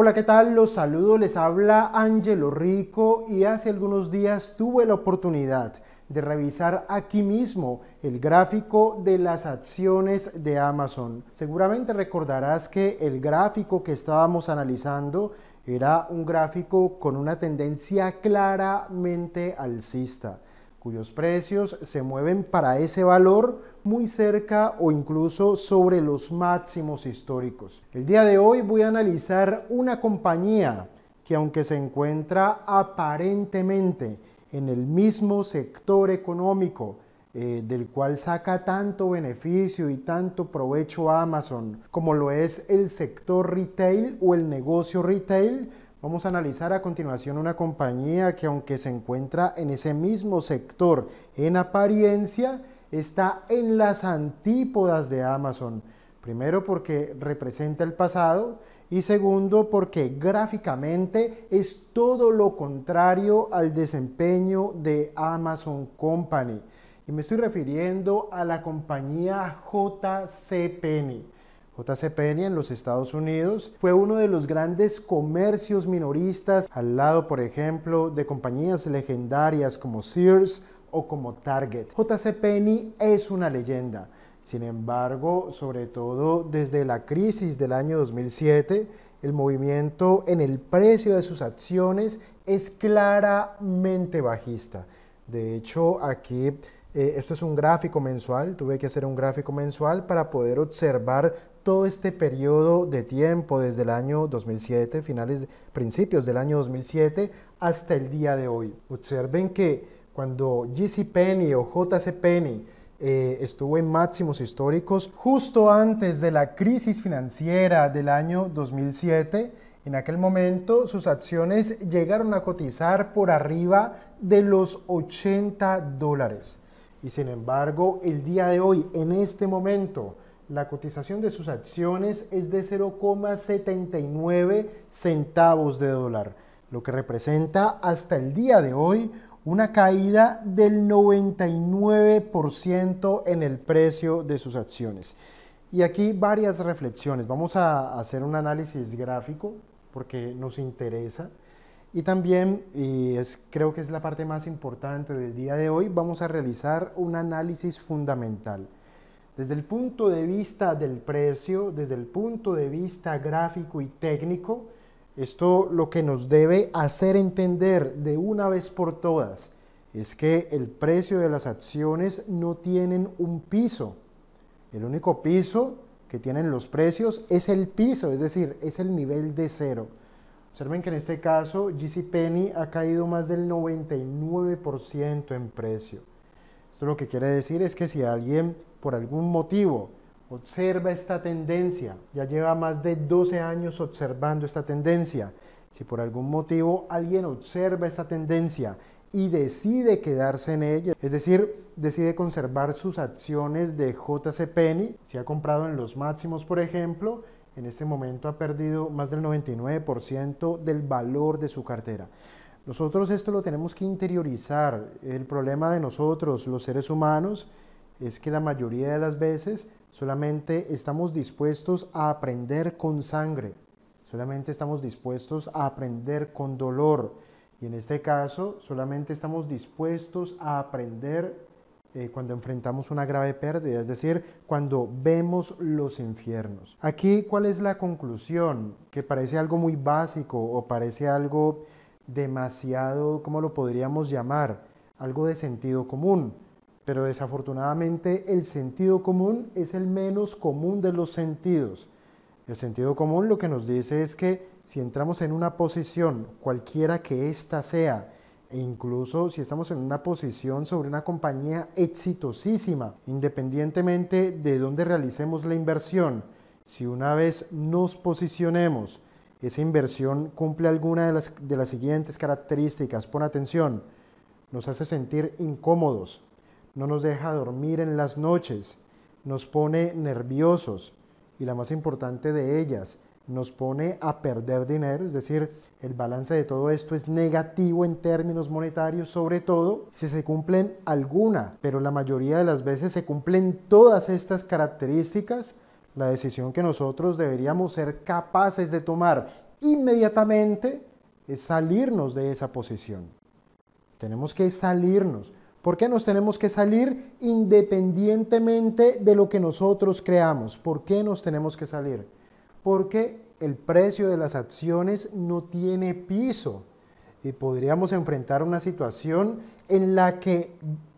Hola, ¿qué tal? Los saludo, les habla Angelo Rico y hace algunos días tuve la oportunidad de revisar aquí mismo el gráfico de las acciones de Amazon. Seguramente recordarás que el gráfico que estábamos analizando era un gráfico con una tendencia claramente alcista cuyos precios se mueven para ese valor muy cerca o incluso sobre los máximos históricos. El día de hoy voy a analizar una compañía que aunque se encuentra aparentemente en el mismo sector económico eh, del cual saca tanto beneficio y tanto provecho Amazon, como lo es el sector retail o el negocio retail, Vamos a analizar a continuación una compañía que aunque se encuentra en ese mismo sector en apariencia, está en las antípodas de Amazon. Primero porque representa el pasado y segundo porque gráficamente es todo lo contrario al desempeño de Amazon Company. Y me estoy refiriendo a la compañía JCPenney. JCPenney en los Estados Unidos fue uno de los grandes comercios minoristas al lado, por ejemplo, de compañías legendarias como Sears o como Target. JCPenney es una leyenda. Sin embargo, sobre todo desde la crisis del año 2007, el movimiento en el precio de sus acciones es claramente bajista. De hecho, aquí eh, esto es un gráfico mensual, tuve que hacer un gráfico mensual para poder observar todo este periodo de tiempo desde el año 2007, finales, principios del año 2007 hasta el día de hoy. Observen que cuando JCPenney o JCPenney eh, estuvo en máximos históricos justo antes de la crisis financiera del año 2007. En aquel momento sus acciones llegaron a cotizar por arriba de los 80 dólares. Y sin embargo, el día de hoy, en este momento, la cotización de sus acciones es de 0,79 centavos de dólar, lo que representa hasta el día de hoy una caída del 99% en el precio de sus acciones. Y aquí varias reflexiones. Vamos a hacer un análisis gráfico porque nos interesa. Y también, y creo que es la parte más importante del día de hoy, vamos a realizar un análisis fundamental. Desde el punto de vista del precio, desde el punto de vista gráfico y técnico, esto lo que nos debe hacer entender de una vez por todas es que el precio de las acciones no tienen un piso. El único piso que tienen los precios es el piso, es decir, es el nivel de cero. Observen que en este caso Penny ha caído más del 99% en precio. Esto lo que quiere decir es que si alguien por algún motivo observa esta tendencia, ya lleva más de 12 años observando esta tendencia, si por algún motivo alguien observa esta tendencia y decide quedarse en ella, es decir, decide conservar sus acciones de JCPenney, si ha comprado en los máximos, por ejemplo, en este momento ha perdido más del 99% del valor de su cartera. Nosotros esto lo tenemos que interiorizar. El problema de nosotros, los seres humanos, es que la mayoría de las veces solamente estamos dispuestos a aprender con sangre, solamente estamos dispuestos a aprender con dolor. Y en este caso, solamente estamos dispuestos a aprender eh, cuando enfrentamos una grave pérdida, es decir, cuando vemos los infiernos. Aquí, ¿cuál es la conclusión? Que parece algo muy básico o parece algo demasiado, ¿cómo lo podríamos llamar? Algo de sentido común. Pero desafortunadamente el sentido común es el menos común de los sentidos. El sentido común lo que nos dice es que si entramos en una posición, cualquiera que ésta sea, e incluso si estamos en una posición sobre una compañía exitosísima, independientemente de dónde realicemos la inversión, si una vez nos posicionemos esa inversión cumple alguna de las, siguientes características. Pon atención, nos hace sentir incómodos, no nos deja dormir en las noches, nos pone nerviosos y la más importante de ellas, nos pone a perder dinero, es decir, el balance de todo esto es negativo en términos monetarios, sobre todo si se cumplen alguna, pero la mayoría de las veces se cumplen todas estas características, la decisión que nosotros deberíamos ser capaces de tomar inmediatamente es salirnos de esa posición. Tenemos que salirnos. ¿Por qué nos tenemos que salir independientemente de lo que nosotros creamos? ¿Por qué nos tenemos que salir? Porque el precio de las acciones no tiene piso y podríamos enfrentar una situación en la que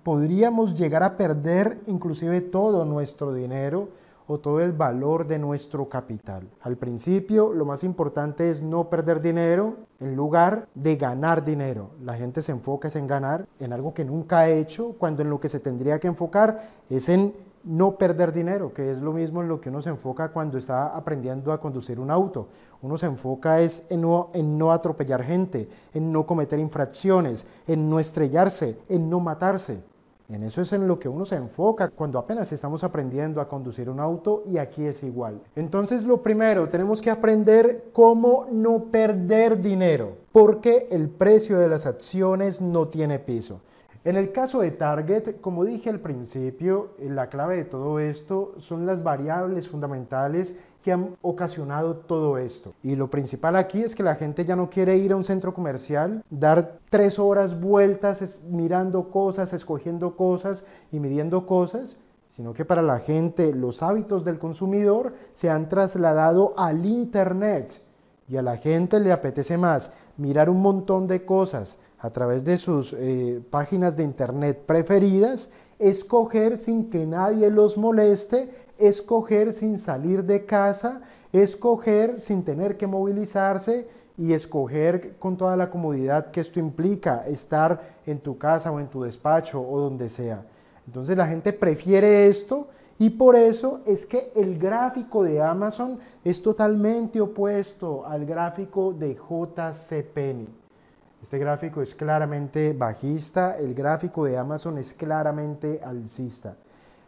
podríamos llegar a perder inclusive todo nuestro dinero o todo el valor de nuestro capital. Al principio, lo más importante es no perder dinero en lugar de ganar dinero. La gente se enfoca en ganar, en algo que nunca ha hecho, cuando en lo que se tendría que enfocar es en no perder dinero, que es lo mismo en lo que uno se enfoca cuando está aprendiendo a conducir un auto. Uno se enfoca es no, en no atropellar gente, en no cometer infracciones, en no estrellarse, en no matarse. En eso es en lo que uno se enfoca cuando apenas estamos aprendiendo a conducir un auto y aquí es igual. Entonces lo primero, tenemos que aprender cómo no perder dinero, porque el precio de las acciones no tiene piso. En el caso de Target, como dije al principio, eh, la clave de todo esto son las variables fundamentales que han ocasionado todo esto. Y lo principal aquí es que la gente ya no quiere ir a un centro comercial, dar tres horas vueltas mirando cosas, escogiendo cosas y midiendo cosas, sino que para la gente los hábitos del consumidor se han trasladado al Internet y a la gente le apetece más mirar un montón de cosas a través de sus eh, páginas de Internet preferidas Escoger sin que nadie los moleste, escoger sin salir de casa, escoger sin tener que movilizarse y escoger con toda la comodidad que esto implica, estar en tu casa o en tu despacho o donde sea. Entonces la gente prefiere esto y por eso es que el gráfico de Amazon es totalmente opuesto al gráfico de JCPenney. Este gráfico es claramente bajista, el gráfico de Amazon es claramente alcista.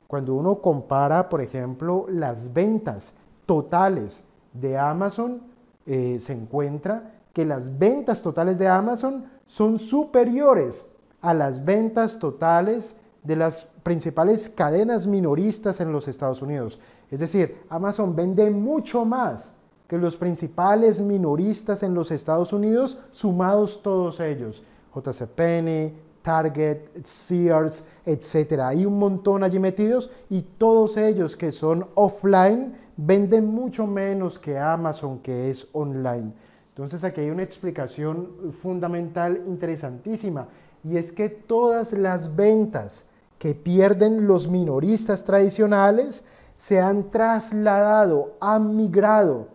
Cuando uno compara, por ejemplo, las ventas totales de Amazon, eh, se encuentra que las ventas totales de Amazon son superiores a las ventas totales de las principales cadenas minoristas en los Estados Unidos. Es decir, Amazon vende mucho más que los principales minoristas en los Estados Unidos, sumados todos ellos, JCPenney, Target, Sears, etc. Hay un montón allí metidos y todos ellos que son offline venden mucho menos que Amazon que es online. Entonces aquí hay una explicación fundamental interesantísima y es que todas las ventas que pierden los minoristas tradicionales se han trasladado, han migrado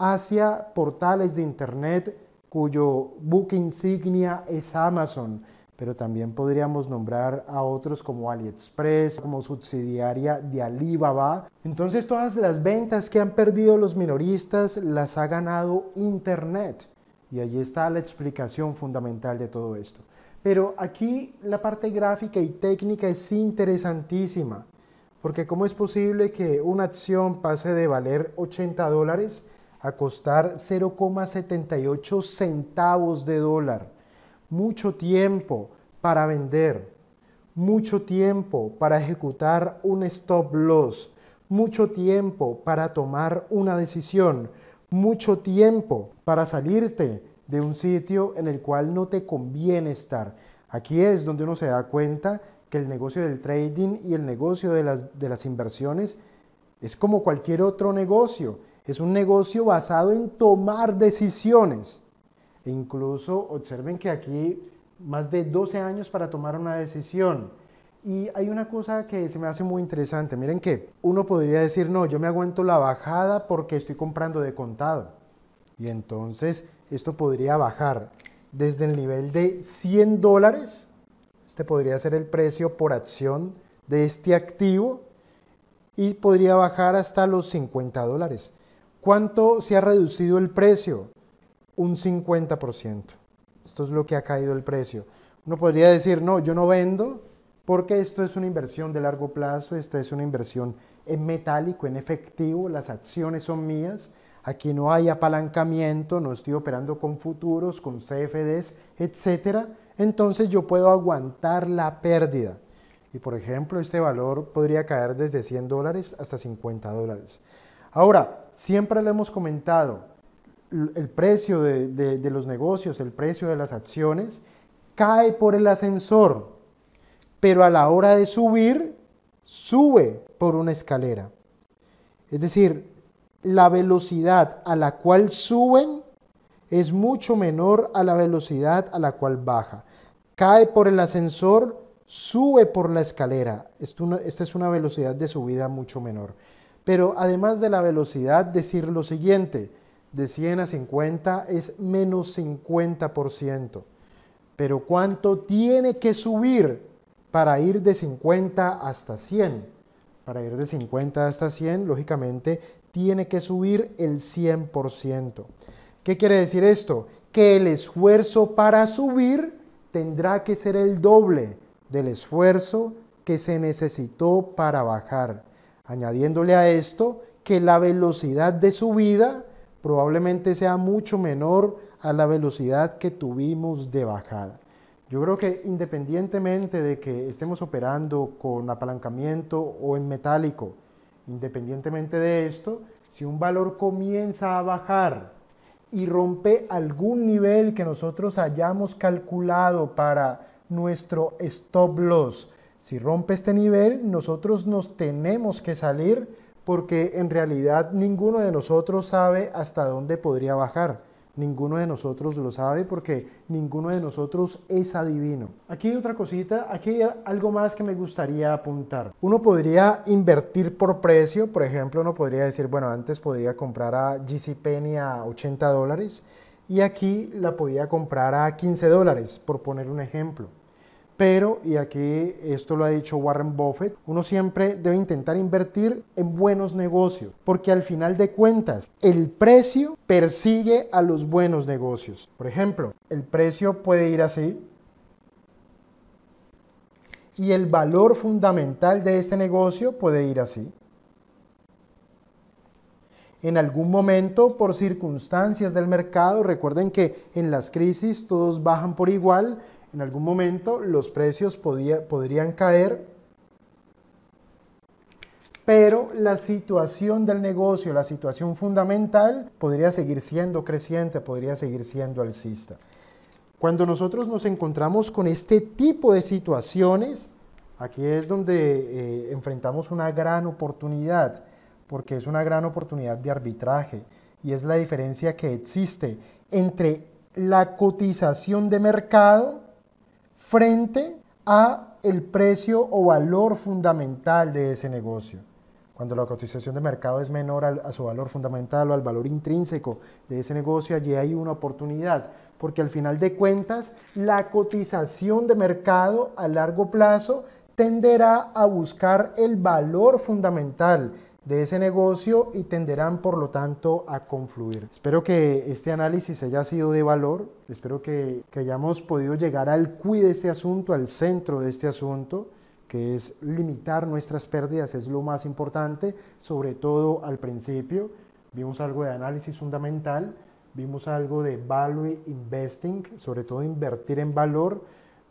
hacia portales de Internet cuyo book insignia es Amazon, pero también podríamos nombrar a otros como AliExpress, como subsidiaria de Alibaba. Entonces todas las ventas que han perdido los minoristas las ha ganado Internet. Y allí está la explicación fundamental de todo esto. Pero aquí la parte gráfica y técnica es interesantísima, porque ¿cómo es posible que una acción pase de valer 80 dólares a costar 0,78 centavos de dólar. Mucho tiempo para vender, mucho tiempo para ejecutar un stop loss, mucho tiempo para tomar una decisión, mucho tiempo para salirte de un sitio en el cual no te conviene estar. Aquí es donde uno se da cuenta que el negocio del trading y el negocio de las, de las inversiones es como cualquier otro negocio es un negocio basado en tomar decisiones. E incluso observen que aquí más de 12 años para tomar una decisión. Y hay una cosa que se me hace muy interesante. Miren que uno podría decir, no, yo me aguanto la bajada porque estoy comprando de contado. Y entonces esto podría bajar desde el nivel de 100 dólares. Este podría ser el precio por acción de este activo. Y podría bajar hasta los 50 dólares. ¿Cuánto se ha reducido el precio? Un 50%. Esto es lo que ha caído el precio. Uno podría decir, no, yo no vendo porque esto es una inversión de largo plazo, esta es una inversión en metálico, en efectivo, las acciones son mías, aquí no hay apalancamiento, no estoy operando con futuros, con CFDs, etc. Entonces yo puedo aguantar la pérdida. Y por ejemplo, este valor podría caer desde 100 dólares hasta 50 dólares. Ahora, siempre le hemos comentado, el precio de, los negocios, el precio de las acciones, cae por el ascensor, pero a la hora de subir, sube por una escalera. Es decir, la velocidad a la cual suben es mucho menor a la velocidad a la cual baja. Cae por el ascensor, sube por la escalera. esta es una velocidad de subida mucho menor. Pero además de la velocidad, decir lo siguiente, de 100 a 50 es menos 50%. Pero ¿cuánto tiene que subir para ir de 50 hasta 100? Para ir de 50 hasta 100, lógicamente, tiene que subir el 100%. ¿Qué quiere decir esto? Que el esfuerzo para subir tendrá que ser el doble del esfuerzo que se necesitó para bajar. Añadiéndole a esto que la velocidad de subida probablemente sea mucho menor a la velocidad que tuvimos de bajada. Yo creo que independientemente de que estemos operando con apalancamiento o en metálico, independientemente de esto, si un valor comienza a bajar y rompe algún nivel que nosotros hayamos calculado para nuestro stop loss, si rompe este nivel, nosotros nos tenemos que salir porque en realidad ninguno de nosotros sabe hasta dónde podría bajar. Ninguno de nosotros lo sabe porque ninguno de nosotros es adivino. Aquí hay otra cosita, aquí hay algo más que me gustaría apuntar. Uno podría invertir por precio, por ejemplo, uno podría decir, bueno, antes podría comprar a Penny a 80 dólares y aquí la podía comprar a 15 dólares, por poner un ejemplo pero, y aquí esto lo ha dicho Warren Buffett, uno siempre debe intentar invertir en buenos negocios, porque al final de cuentas, el precio persigue a los buenos negocios. Por ejemplo, el precio puede ir así. Y el valor fundamental de este negocio puede ir así. En algún momento, por circunstancias del mercado, recuerden que en las crisis todos bajan por igual, en algún momento los precios podrían caer, pero la situación del negocio, la situación fundamental, podría seguir siendo creciente, podría seguir siendo alcista. Cuando nosotros nos encontramos con este tipo de situaciones, aquí es donde eh, enfrentamos una gran oportunidad, porque es una gran oportunidad de arbitraje y es la diferencia que existe entre la cotización de mercado frente a el precio o valor fundamental de ese negocio. Cuando la cotización de mercado es menor a su valor fundamental o al valor intrínseco de ese negocio, allí hay una oportunidad, porque al final de cuentas la cotización de mercado a largo plazo tenderá a buscar el valor fundamental de ese negocio y tenderán por lo tanto a confluir. Espero que este análisis haya sido de valor, espero que, hayamos podido llegar al cuid de este asunto, al centro de este asunto que es limitar nuestras pérdidas, es lo más importante, sobre todo al principio. Vimos algo de análisis fundamental, vimos algo de value investing, sobre todo invertir en valor,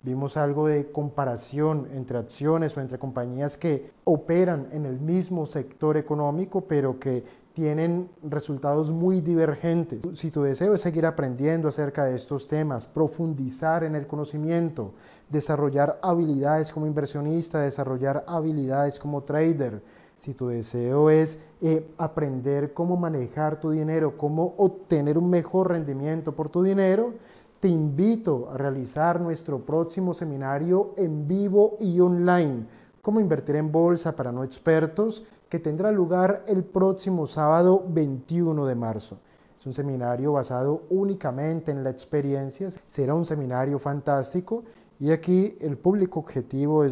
Vimos algo de comparación entre acciones o entre compañías que operan en el mismo sector económico, pero que tienen resultados muy divergentes. Si tu deseo es seguir aprendiendo acerca de estos temas, profundizar en el conocimiento, desarrollar habilidades como inversionista, desarrollar habilidades como trader, si tu deseo es eh, aprender cómo manejar tu dinero, cómo obtener un mejor rendimiento por tu dinero, te invito a realizar nuestro próximo seminario en vivo y online, cómo invertir en bolsa para no expertos, que tendrá lugar el próximo sábado 21 de marzo. Es un seminario basado únicamente en la experiencia, será un seminario fantástico y aquí el público objetivo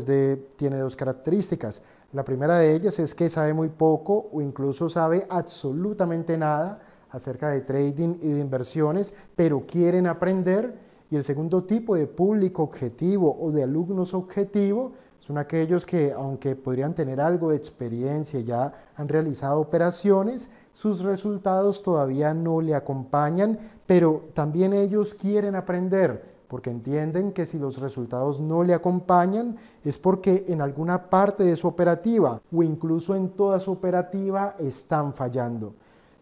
tiene dos características. La primera de ellas es que sabe muy poco o incluso sabe absolutamente nada acerca de trading y de inversiones, pero quieren aprender. Y el segundo tipo de público objetivo o de alumnos objetivo son aquellos que, aunque podrían tener algo de experiencia, ya han realizado operaciones, sus resultados todavía no le acompañan, pero también ellos quieren aprender, porque entienden que si los resultados no le acompañan es porque en alguna parte de su operativa o incluso en toda su operativa están fallando.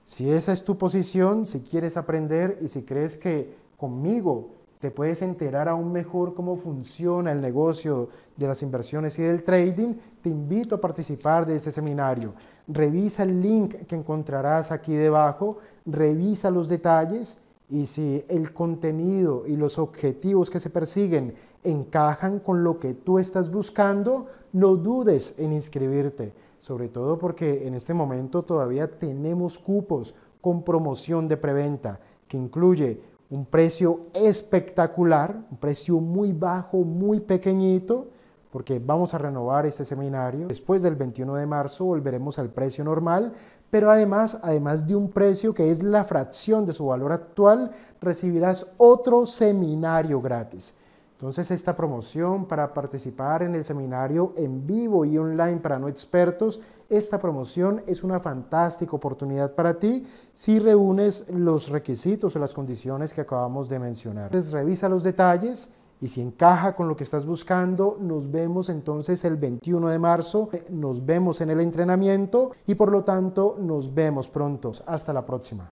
Si esa es tu posición, si quieres aprender y si crees que conmigo te puedes enterar aún mejor cómo funciona el negocio de las inversiones y del trading, te invito a participar de este seminario. Revisa el link que encontrarás aquí debajo, revisa los detalles y si el contenido y los objetivos que se persiguen encajan con lo que tú estás buscando, no dudes en inscribirte sobre todo porque en este momento todavía tenemos cupos con promoción de preventa que incluye un precio espectacular, un precio muy bajo, muy pequeñito, porque vamos a renovar este seminario. Después del 21 de marzo volveremos al precio normal, pero además, además de un precio que es la fracción de su valor actual, recibirás otro seminario gratis. Entonces esta promoción para participar en el seminario en vivo y online para no expertos, esta promoción es una fantástica oportunidad para ti si reúnes los requisitos o las condiciones que acabamos de mencionar. Entonces revisa los detalles y si encaja con lo que estás buscando, nos vemos entonces el 21 de marzo, nos vemos en el entrenamiento y por lo tanto nos vemos pronto. Hasta la próxima.